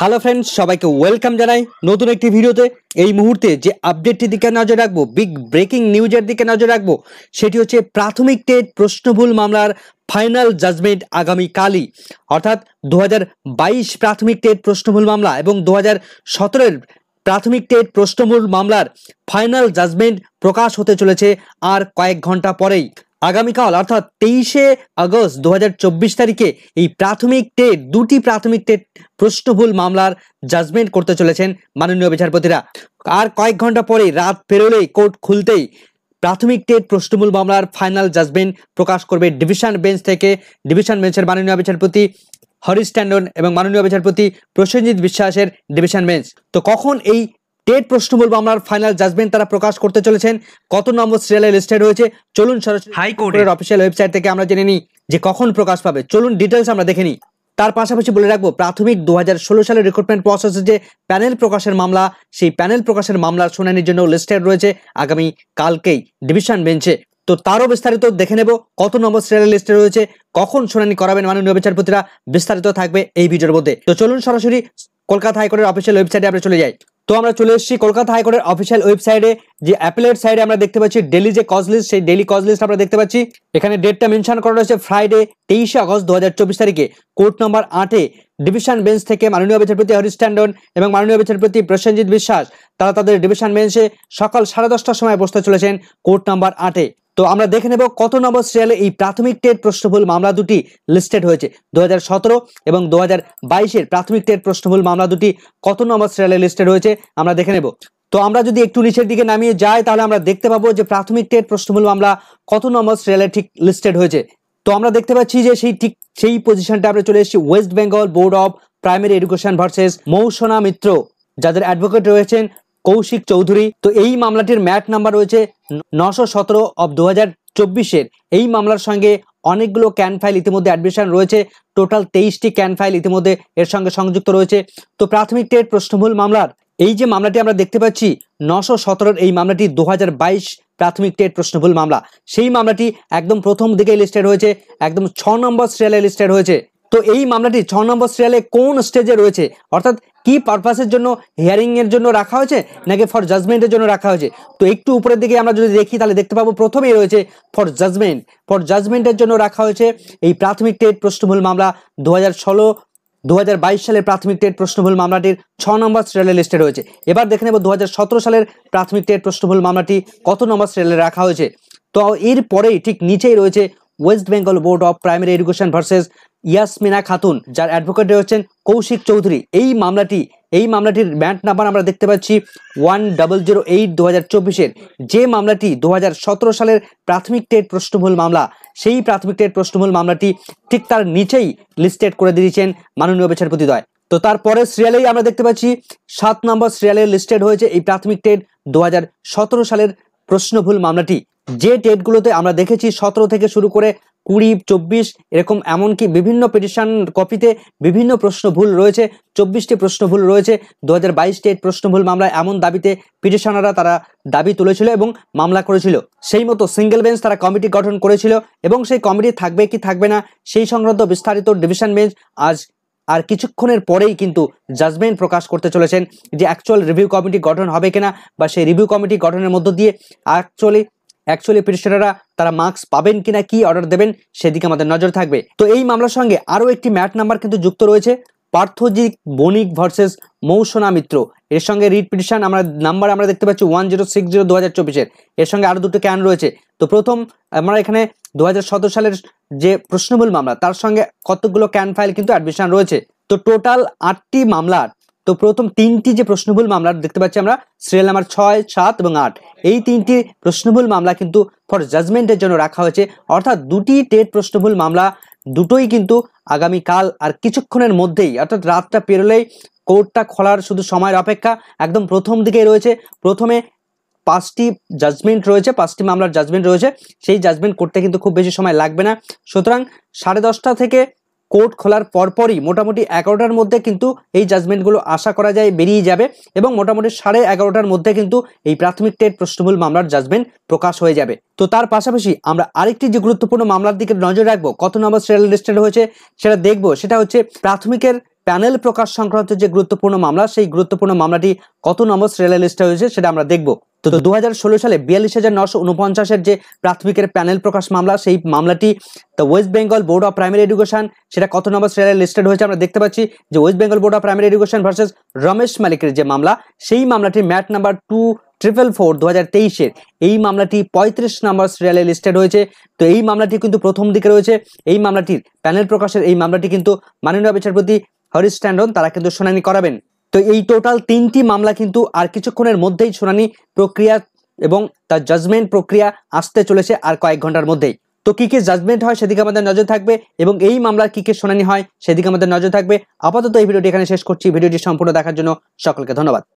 hello friends সবাইকে welcome জানাই নতুন একটি ভিডিওতে এই মুহূর্তে যে আপডেটটির দিকে নজর রাখবো বিগ ব্রেকিং নিউজের দিকে নজর রাখবো সেটি হচ্ছে প্রাথমিক টেট প্রশ্নভুল মামলার ফাইনাল জাজমেন্ট আগামীকালই অর্থাৎ দু প্রাথমিক টেট প্রশ্নভুল মামলা এবং দু হাজার প্রাথমিক টেট প্রশ্নভুল মামলার ফাইনাল জাজমেন্ট প্রকাশ হতে চলেছে আর কয়েক ঘন্টা পরেই আগামীকাল অর্থাৎ তেইশে আগস্ট দু তারিখে এই প্রাথমিক টেট দুটি প্রাথমিক টেট প্রশ্নভুল মামলার জাজমেন্ট করতে চলেছেন মাননীয় বিচারপতিরা আর কয়েক ঘন্টা পরে রাত পেরোলেই কোর্ট খুলতেই প্রাথমিক টেট প্রশ্নমূল মামলার ফাইনাল জাজমেন্ট প্রকাশ করবে ডিভিশন বেঞ্চ থেকে ডিভিশন বেঞ্চের মাননীয় বিচারপতি হরিশ ট্যান্ডন এবং মাননীয় বিচারপতি প্রসেনজিৎ বিশ্বাসের ডিভিশন বেঞ্চ তো কখন এই টেট প্রশ্ন বলবো আমরা ফাইনাল জাজমেন্ট তারা প্রকাশ করতে চলেছেন কত নম্বর সিরিয়ালে লিস্টেড হয়েছে চলুন সরাসরি হাইকোর্টের অফিসিয়াল ওয়েবসাইট থেকে আমরা জেনে নিই যে কখন প্রকাশ পাবে চলুন ডিটেলস আমরা দেখে নিই তার পাশাপাশি বলে রাখবো প্রাথমিক দু সালের রিক্রুটমেন্ট প্রসেসে যে প্যানেল প্রকাশের মামলা সেই প্যানেল প্রকাশের মামলার শুনানির জন্য লিস্টেড রয়েছে আগামী কালকেই ডিভিশন বেঞ্চে তো তারও বিস্তারিত দেখে নেব কত নম্বর সিরিয়ালের লিস্টে রয়েছে কখন শুনানি করাবেন মাননীয় বিচারপতিরা বিস্তারিত থাকবে এই ভিডিওর মধ্যে তো চলুন সরাসরি কলকাতা হাইকোর্টের অফিসিয়াল ওয়েবসাইটে আমরা চলে যাই তো আমরা চলে এসেছি কলকাতা হাইকোর্টের অফিসিয়াল ওয়েবসাইটে যে অ্যাপেলের সাইডে আমরা দেখতে পাচ্ছি ডেলি যে কজ লিস্ট সেই ডেলি কজ লিস্ট আমরা দেখতে পাচ্ছি এখানে ডেটটা মেনশন করা রয়েছে ফ্রাইডে তেইশে আগস্ট দু তারিখে কোর্ট নম্বর আটে ডিভিশন বেঞ্চ থেকে মাননীয় বিচারপতি হরিশ ট্যান্ডন এবং মাননীয় বিচারপতি প্রসেনজিৎ বিশ্বাস তারা তাদের ডিভিশন বেঞ্চে সকাল সাড়ে দশটার সময় বসতে চলেছেন কোর্ট নম্বর আটে তো আমরা দেখে নেব কত নম্বর সিরিয়ালে এই প্রাথমিক টেট প্রশ্নভুল মামলা দুটি লিস্টেড হয়েছে দু এবং দু হাজার বাইশের প্রাথমিক টেট প্রশ্নভুল মামলা দুটি কত নম্বর সিরিয়ালে লিস্টেড হয়েছে আমরা দেখে নেব তো আমরা যদি একটু নিচের দিকে নামিয়ে যাই তাহলে আমরা দেখতে পাবো যে প্রাথমিক টেট প্রশ্নভুল মামলা কত নম্বর সিরিয়ালে ঠিক লিস্টেড হয়েছে তো আমরা দেখতে পাচ্ছি যে সেই ঠিক সেই পজিশনটা আমরা চলে এসেছি West Bengal board of primary education versus Mousona Mitra যাদের অ্যাডভোকেট রয়েছেন কৌশিক চৌধুরী তো এই মামলাটির ম্যাট নাম্বার রয়েছে নশো সতেরো অব দু হাজার চব্বিশের এই মামলার সঙ্গে অনেকগুলো ক্যান ফাইল ইতিমধ্যে অ্যাডমিশন রয়েছে টোটাল তেইশটি ক্যান ফাইল ইতিমধ্যে এর সঙ্গে সংযুক্ত রয়েছে তো প্রাথমিক টেট প্রশ্নভুল মামলার এই যে মামলাটি আমরা দেখতে পাচ্ছি নশো সতেরোর এই মামলাটি দু প্রাথমিক টেট প্রশ্নভুল মামলা সেই মামলাটি একদম প্রথম দিকে লিস্টেড হয়েছে একদম ছ নম্বর সিরিয়ালে লিস্টেড হয়েছে তো এই মামলাটি ছ নম্বর সিরিয়ালে কোন স্টেজে রয়েছে অর্থাৎ কি পারপাসের জন্য হিয়ারিংয়ের জন্য রাখা হয়েছে নাকি ফর জাজমেন্টের জন্য রাখা হয়েছে তো একটু উপরের দিকে আমরা যদি দেখি তাহলে দেখতে পাবো প্রথমেই রয়েছে ফর জাজমেন্ট ফর জাজমেন্টের জন্য রাখা হয়েছে এই প্রাথমিক টেট প্রশ্নমূল মামলা দু হাজার ষোলো দু সালের প্রাথমিক টেট প্রশ্নভুল মামলাটির ছ নম্বর সিরিয়ালে লিস্টে রয়েছে এবার দেখে নেব দু সালের প্রাথমিক টেট প্রশ্নভুল মামলাটি কত নম্বর সিরিয়ালে রাখা হয়েছে তো এর পরেই ঠিক নিচেই রয়েছে West Bengal board of primary education versus Yasmina Khatun যার অ্যাডভোকেট রয়েছেন কৌশিক চৌধুরী এই মামলাটি এই মামলাটির ব্যান্ড নাম্বার আমরা দেখতে পাচ্ছি ওয়ান ডাবল জিরো এইট দু হাজার চব্বিশের যে মামলাটি দু হাজার সতেরো সালের প্রাথমিক টেট প্রশ্নভুল মামলা সেই প্রাথমিক টেট প্রশ্নভুল মামলাটি ঠিক তার নিচেই লিস্টেড করে দিয়েছেন মাননীয় বিচারপতিদ্বয় তো তারপরে সিরিয়ালেই আমরা দেখতে পাচ্ছি সাত নম্বর সিরিয়ালে লিস্টেড হয়েছে এই প্রাথমিক টেট দু সালের প্রশ্নভুল মামলাটি যে টেটগুলোতে আমরা দেখেছি সতেরো থেকে শুরু করে কুড়ি চব্বিশ এরকম এমনকি বিভিন্ন পিটিশন কপিতে বিভিন্ন প্রশ্ন ভুল রয়েছে চব্বিশটি প্রশ্ন ভুল রয়েছে দু হাজার বাইশ টেট প্রশ্ন ভুল মামলা এমন দাবিতে পিটিশনাররা তারা দাবি তুলেছিল এবং মামলা করেছিল সেই মতো সিঙ্গেল বেঞ্চ তারা কমিটি গঠন করেছিল এবং সেই কমিটি থাকবে কি থাকবে না সেই সংক্রান্ত বিস্তারিত ডিভিশন বেঞ্চ আজ আর কিছুক্ষণের পরেই কিন্তু জাজমেন্ট প্রকাশ করতে চলেছেন যে অ্যাকচুয়াল রিভিউ কমিটি গঠন হবে কিনা বা সেই রিভিউ কমিটি গঠনের মধ্য দিয়ে অ্যাকচুয়ালি অ্যাকচুয়ালি পেটিশনাররা তারা মার্কস পাবেন কিনা কি অর্ডার দেবেন সেদিকে আমাদের নজর থাকবে তো এই মামলার সঙ্গে আরও একটি ম্যাট নাম্বার কিন্তু যুক্ত রয়েছে পার্থজিৎ বণিক ভার্সেস মৌসোনা মিত্র এর সঙ্গে রিট পিটিশন আমরা নাম্বার আমরা দেখতে পাচ্ছি ওয়ান জিরো সিক্স জিরো দু হাজার চব্বিশের এর সঙ্গে আরও দুটো ক্যান রয়েছে তো প্রথম আমরা এখানে দু সালের যে প্রশ্নবুল মামলা তার সঙ্গে কতগুলো ক্যান ফাইল কিন্তু অ্যাডমিশন রয়েছে তো টোটাল আটটি মামলার তো প্রথম তিনটি যে প্রশ্নভুল মামলা দেখতে পাচ্ছি আমরা সিরিয়াল নাম্বার ছয় সাত এবং আট এই তিনটি প্রশ্নভুল মামলা কিন্তু ফর জাজমেন্টের জন্য রাখা হয়েছে অর্থাৎ দুটি টেট প্রশ্নভুল মামলা দুটোই কিন্তু আগামীকাল আর কিছুক্ষণের মধ্যেই অর্থাৎ রাতটা পেরোলেই কোর্টটা খোলার শুধু সময়ের অপেক্ষা একদম প্রথম দিকেই রয়েছে প্রথমে পাঁচটি জাজমেন্ট রয়েছে পাঁচটি মামলার জাজমেন্ট রয়েছে সেই জাজমেন্ট করতে কিন্তু খুব বেশি সময় লাগবে না সুতরাং সাড়ে দশটা থেকে কোর্ট খোলার পরপরই মোটামুটি এগারোটার মধ্যে কিন্তু এই জাজমেন্টগুলো আশা করা যায় বেরিয়ে যাবে এবং মোটামুটি সাড়ে এগারোটার মধ্যে কিন্তু এই প্রাথমিক টেট প্রশ্নমূল মামলার জাজমেন্ট প্রকাশ হয়ে যাবে তো তার পাশাপাশি আমরা আরেকটি যে গুরুত্বপূর্ণ মামলার দিকে নজর রাখবো কত নম্বর সিরিয়াল লিস্টেড হয়েছে সেটা দেখবো সেটা হচ্ছে প্রাথমিকের প্যানেল প্রকাশ সংক্রান্ত যে গুরুত্বপূর্ণ মামলা সেই গুরুত্বপূর্ণ মামলাটি কত নম্বর সিরিয়াল হয়েছে সেটা আমরা দেখবো তো দু সালে বিয়াল্লিশ হাজার নশো উনপঞ্চাশের যে প্রাথমিকের প্যানেল প্রকাশ মামলা সেই মামলাটি তো West Bengal board of primary education সেটা কত নম্বর সিরিয়ালে লিস্টেড হয়েছে আমরা দেখতে পাচ্ছি যে West Bengal board of primary education versus Ramesh মালিকের যে মামলা সেই মামলাটির MAT number two triple four দু হাজার তেইশের এই মামলাটি পঁয়ত্রিশ নম্বর সিরিয়ালে লিস্টেড হয়েছে তো এই মামলাটি কিন্তু প্রথম দিকে রয়েছে এই মামলাটির প্যানেল প্রকাশের এই মামলাটি কিন্তু মাননীয় বিচারপতি হরিশ ট্যান্ডন তারা কিন্তু শুনানি করাবেন তো এই টোটাল তিনটি মামলা কিন্তু আর কিছুক্ষণের মধ্যেই শুনানি প্রক্রিয়া এবং তার জাজমেন্ট প্রক্রিয়া আসতে চলেছে আর কয়েক ঘন্টার মধ্যেই তো কী কী জাজমেন্ট হয় সেদিকে আমাদের নজর থাকবে এবং এই মামলার কী কী শুনানি হয় সেদিকে আমাদের নজর থাকবে আপাতত এই ভিডিওটি এখানে শেষ করছি ভিডিওটি সম্পূর্ণ দেখার জন্য সকলকে ধন্যবাদ